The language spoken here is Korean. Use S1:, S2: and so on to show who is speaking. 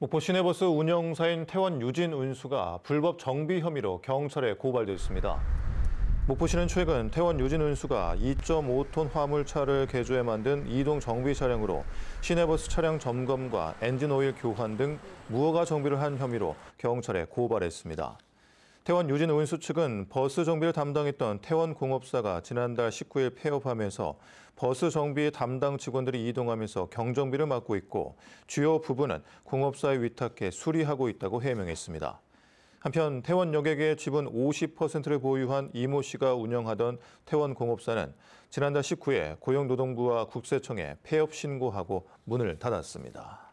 S1: 목포 시내버스 운영사인 태원 유진 운수가 불법 정비 혐의로 경찰에 고발됐습니다. 목포시는 최근 태원 유진 운수가 2.5톤 화물차를 개조해 만든 이동 정비 차량으로 시내버스 차량 점검과 엔진 오일 교환 등 무허가 정비를 한 혐의로 경찰에 고발했습니다. 태원 유진 운수 측은 버스 정비를 담당했던 태원 공업사가 지난달 19일 폐업하면서 버스 정비 담당 직원들이 이동하면서 경정비를 맡고 있고 주요 부분은 공업사에 위탁해 수리하고 있다고 해명했습니다. 한편 태원 여객의 지분 50%를 보유한 이 모 씨가 운영하던 태원 공업사는 지난달 19일 고용노동부와 국세청에 폐업 신고하고 문을 닫았습니다.